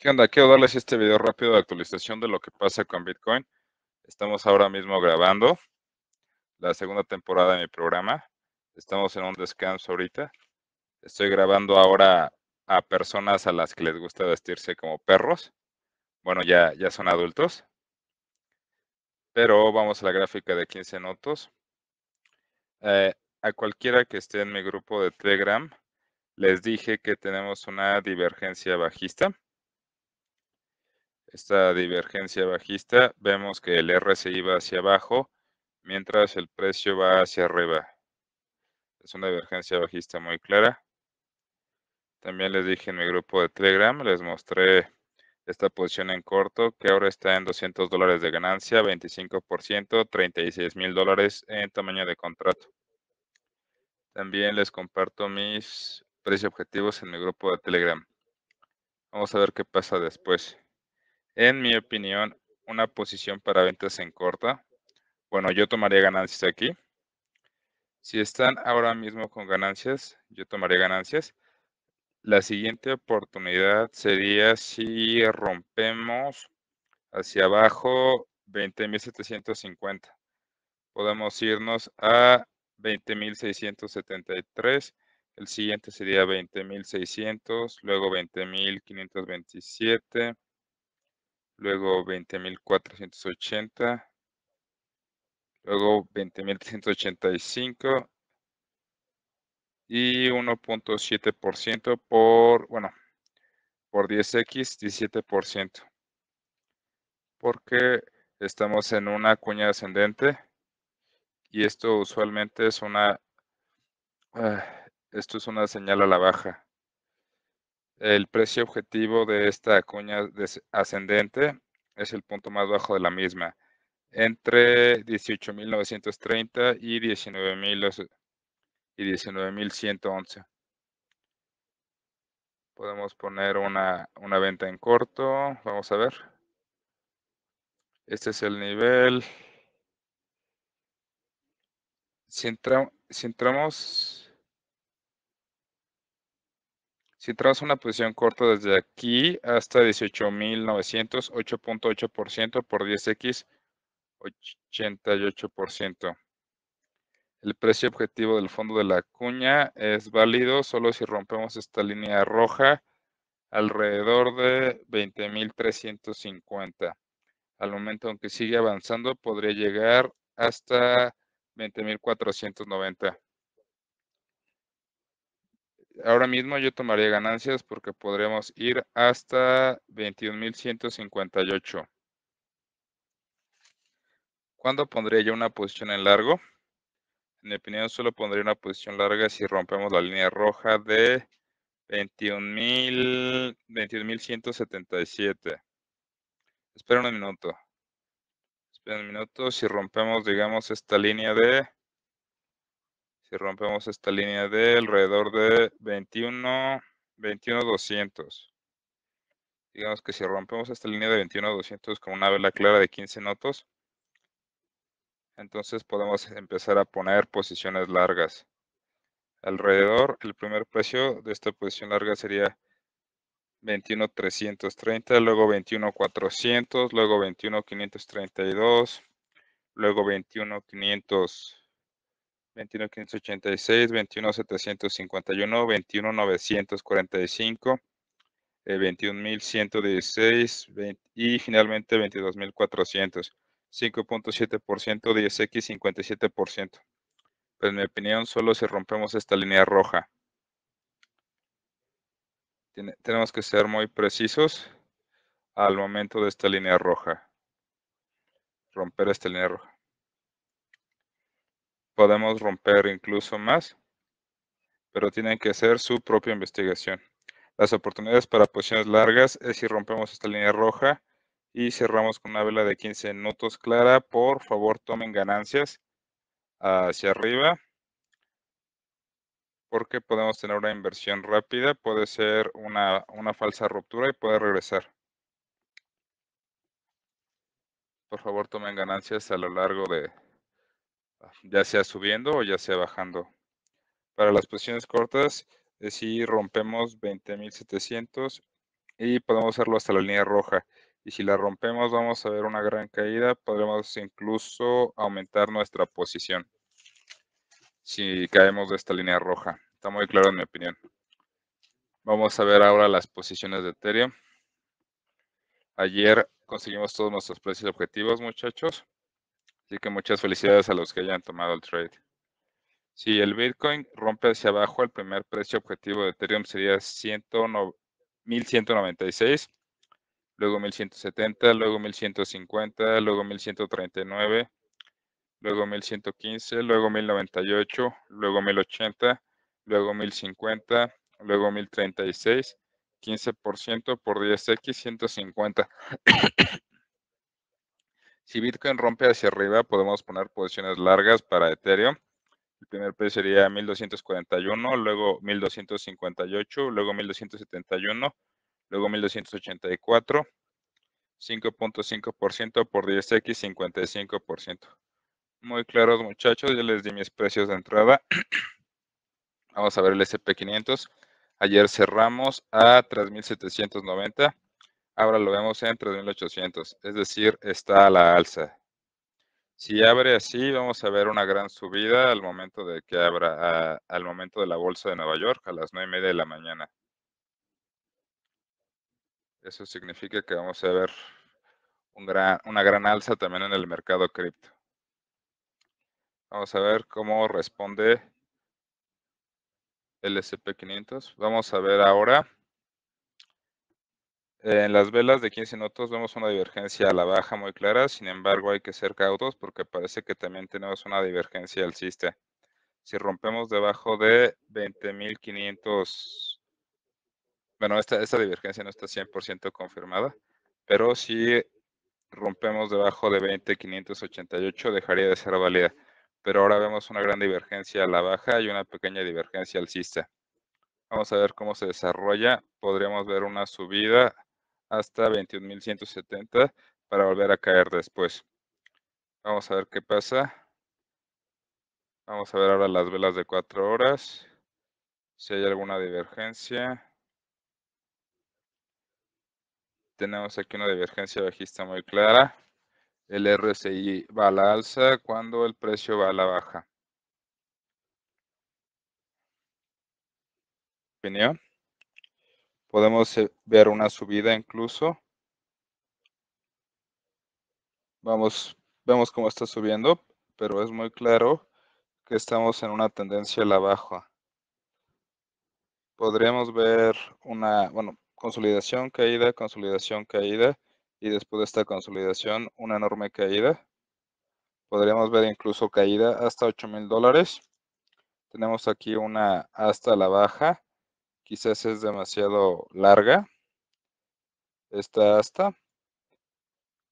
¿Qué onda? Quiero darles este video rápido de actualización de lo que pasa con Bitcoin. Estamos ahora mismo grabando la segunda temporada de mi programa. Estamos en un descanso ahorita. Estoy grabando ahora a personas a las que les gusta vestirse como perros. Bueno, ya, ya son adultos. Pero vamos a la gráfica de 15 notos. Eh, a cualquiera que esté en mi grupo de Telegram, les dije que tenemos una divergencia bajista esta divergencia bajista, vemos que el RSI va hacia abajo, mientras el precio va hacia arriba. Es una divergencia bajista muy clara. También les dije en mi grupo de Telegram, les mostré esta posición en corto, que ahora está en 200 dólares de ganancia, 25%, 36 mil dólares en tamaño de contrato. También les comparto mis precios objetivos en mi grupo de Telegram. Vamos a ver qué pasa después en mi opinión, una posición para ventas en corta. Bueno, yo tomaría ganancias aquí. Si están ahora mismo con ganancias, yo tomaría ganancias. La siguiente oportunidad sería si rompemos hacia abajo 20.750. Podemos irnos a 20.673. El siguiente sería 20.600, luego 20.527 luego 20.480, luego 20.385 y 1.7% por, bueno, por 10x, 17%, porque estamos en una cuña ascendente y esto usualmente es una, ah, esto es una señal a la baja. El precio objetivo de esta cuña ascendente es el punto más bajo de la misma, entre 18.930 y 19.111. Y Podemos poner una, una venta en corto. Vamos a ver. Este es el nivel. Si, si entramos Si traes una posición corta desde aquí hasta 18.900, 8.8% por 10x, 88%. El precio objetivo del fondo de la cuña es válido solo si rompemos esta línea roja alrededor de 20.350. Al momento, aunque sigue avanzando, podría llegar hasta 20.490 ahora mismo yo tomaría ganancias porque podríamos ir hasta 21.158. ¿Cuándo pondría yo una posición en largo? En mi opinión, solo pondría una posición larga si rompemos la línea roja de 21.177. Espera un minuto. Espera un minuto. Si rompemos, digamos, esta línea de si rompemos esta línea de alrededor de 21, 200. Digamos que si rompemos esta línea de 21, 200 con una vela clara de 15 notos, entonces podemos empezar a poner posiciones largas. Alrededor, el primer precio de esta posición larga sería 21,330, luego 21,400, luego 21,532, luego 500 21586, 21751, 21945, eh, 21116 y finalmente 22400. 5.7%, 10x, 57%. Pues en mi opinión, solo si rompemos esta línea roja. tenemos que ser muy precisos al momento de esta línea roja. Romper esta línea roja podemos romper incluso más, pero tienen que hacer su propia investigación. Las oportunidades para posiciones largas es si rompemos esta línea roja y cerramos con una vela de 15 minutos clara. Por favor, tomen ganancias hacia arriba porque podemos tener una inversión rápida, puede ser una, una falsa ruptura y puede regresar. Por favor, tomen ganancias a lo largo de, Ah, ya sea subiendo o ya sea bajando. Para las posiciones cortas, eh, si rompemos 20.700 y podemos hacerlo hasta la línea roja. Y si la rompemos, vamos a ver una gran caída. Podremos incluso aumentar nuestra posición si caemos de esta línea roja. Está muy claro en mi opinión. Vamos a ver ahora las posiciones de Ethereum. Ayer conseguimos todos nuestros precios objetivos, muchachos. Así que muchas felicidades a los que hayan tomado el trade. Si el Bitcoin rompe hacia abajo, el primer precio objetivo de Ethereum sería 1196, luego 1170, luego 1150, luego 1139, luego 1115, luego 1098, luego 1080, luego 1050, luego 1036, 15% por 10x, 150. Si Bitcoin rompe hacia arriba, podemos poner posiciones largas para Ethereum. El primer precio sería 1241, luego 1258, luego 1271, luego 1284, 5.5% por 10x, 55%. Muy claros muchachos, ya les di mis precios de entrada. Vamos a ver el SP500. Ayer cerramos a 3790 ahora lo vemos en 3.800, es decir, está a la alza. Si abre así, vamos a ver una gran subida al momento de que abra, al momento de la bolsa de Nueva York a las 9 y media de la mañana. Eso significa que vamos a ver una gran alza también en el mercado cripto. Vamos a ver cómo responde el SP500. Vamos a ver ahora en las velas de 15 minutos vemos una divergencia a la baja muy clara, sin embargo hay que ser cautos porque parece que también tenemos una divergencia alcista. Si rompemos debajo de 20.500, bueno, esta, esta divergencia no está 100% confirmada, pero si rompemos debajo de 20.588 dejaría de ser válida. Pero ahora vemos una gran divergencia a la baja y una pequeña divergencia alcista. Vamos a ver cómo se desarrolla. Podríamos ver una subida hasta 21.170 para volver a caer después. Vamos a ver qué pasa. Vamos a ver ahora las velas de 4 horas. Si hay alguna divergencia. Tenemos aquí una divergencia bajista muy clara. El RSI va a la alza cuando el precio va a la baja. ¿Opinión? Podemos eh, ver una subida incluso. Vamos, vemos cómo está subiendo, pero es muy claro que estamos en una tendencia a la baja. Podríamos ver una, bueno, consolidación, caída, consolidación, caída, y después de esta consolidación, una enorme caída. Podríamos ver incluso caída hasta 8 mil dólares. Tenemos aquí una hasta la baja quizás es demasiado larga esta hasta,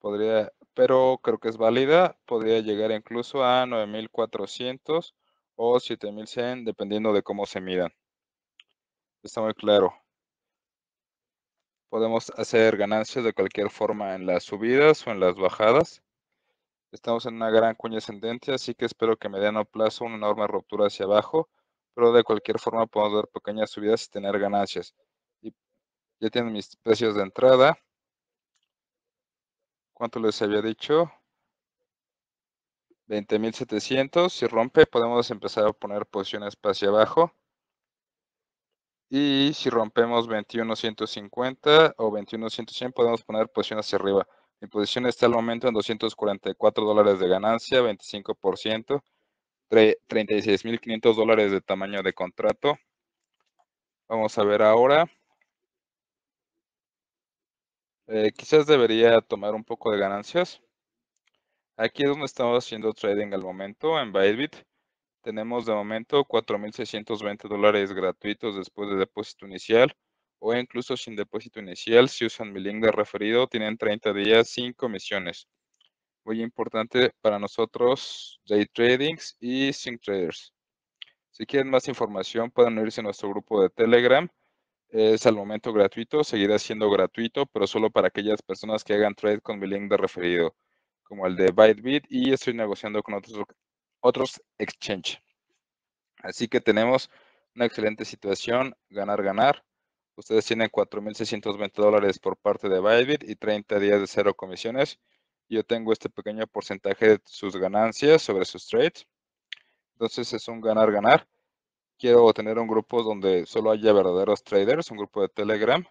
Podría, pero creo que es válida. Podría llegar incluso a 9400 o 7100, dependiendo de cómo se midan. Está muy claro. Podemos hacer ganancias de cualquier forma en las subidas o en las bajadas. Estamos en una gran cuña ascendente, así que espero que a mediano plazo una enorme ruptura hacia abajo pero de cualquier forma podemos dar pequeñas subidas y tener ganancias. Y ya tienen mis precios de entrada. ¿Cuánto les había dicho? 20.700. Si rompe, podemos empezar a poner posiciones hacia abajo. Y si rompemos 21.150 o 21.100, podemos poner posiciones hacia arriba. Mi posición está al momento en 244 dólares de ganancia, 25%. 36.500 dólares de tamaño de contrato. Vamos a ver ahora. Eh, quizás debería tomar un poco de ganancias. Aquí es donde estamos haciendo trading al momento en Bybit. Tenemos de momento 4.620 dólares gratuitos después de depósito inicial o incluso sin depósito inicial. Si usan mi link de referido, tienen 30 días sin comisiones muy importante para nosotros, Day Tradings y Sync Traders. Si quieren más información, pueden unirse a nuestro grupo de Telegram. Es al momento gratuito, seguirá siendo gratuito, pero solo para aquellas personas que hagan trade con mi link de referido, como el de Bytebit, y estoy negociando con otros, otros exchange. Así que tenemos una excelente situación, ganar, ganar. Ustedes tienen 4.620 dólares por parte de ByteBit y 30 días de cero comisiones yo tengo este pequeño porcentaje de sus ganancias sobre sus trades. Entonces es un ganar-ganar. Quiero tener un grupo donde solo haya verdaderos traders, un grupo de Telegram,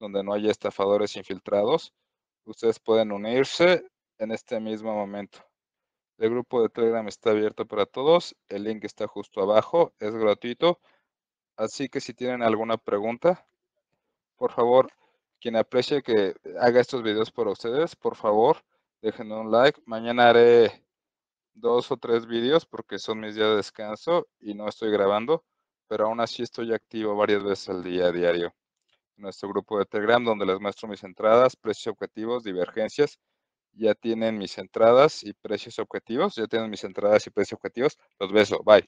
donde no haya estafadores infiltrados. Ustedes pueden unirse en este mismo momento. El grupo de Telegram está abierto para todos. El link está justo abajo. Es gratuito. Así que si tienen alguna pregunta, por favor, quien aprecie que haga estos videos por ustedes, por favor, dejen un like. Mañana haré dos o tres vídeos porque son mis días de descanso y no estoy grabando, pero aún así estoy activo varias veces al día a diario. En nuestro grupo de Telegram donde les muestro mis entradas, precios objetivos, divergencias. Ya tienen mis entradas y precios objetivos. Ya tienen mis entradas y precios objetivos. Los beso. Bye.